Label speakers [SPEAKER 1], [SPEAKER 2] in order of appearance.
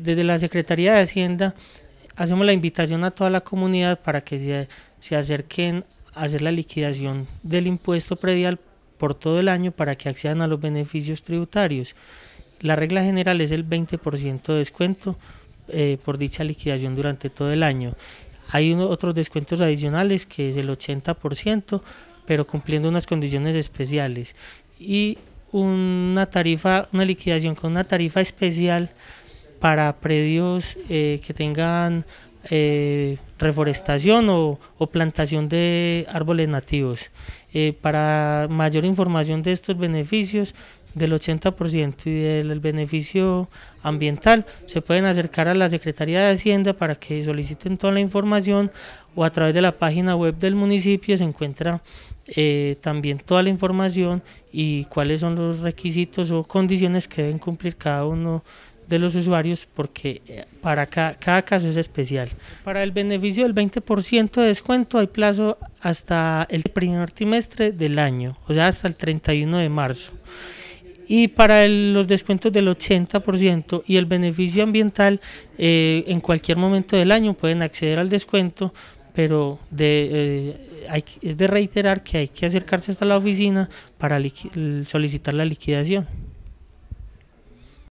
[SPEAKER 1] Desde la Secretaría de Hacienda hacemos la invitación a toda la comunidad para que se, acerquen a hacer la liquidación del impuesto predial por todo el año para que accedan a los beneficios tributarios. La regla general es el 20% de descuento eh, por dicha liquidación durante todo el año. Hay otros descuentos adicionales que es el 80%, pero cumpliendo unas condiciones especiales. Y una tarifa, una liquidación con una tarifa especial para predios eh, que tengan eh, reforestación o, plantación de árboles nativos. Eh, para mayor información de estos beneficios, del 80% y del beneficio ambiental, se pueden acercar a la Secretaría de Hacienda para que soliciten toda la información o a través de la página web del municipio se encuentra también toda la información y cuáles son los requisitos o condiciones que deben cumplir cada uno de los usuarios porque eh, para cada, caso es especial. Para el beneficio del 20% de descuento hay plazo hasta el primer trimestre del año, o sea, hasta el 31 de marzo. Y para los descuentos del 80% y el beneficio ambiental, eh, en cualquier momento del año pueden acceder al descuento, pero de, eh, hay de reiterar que hay que acercarse hasta la oficina para solicitar la liquidación.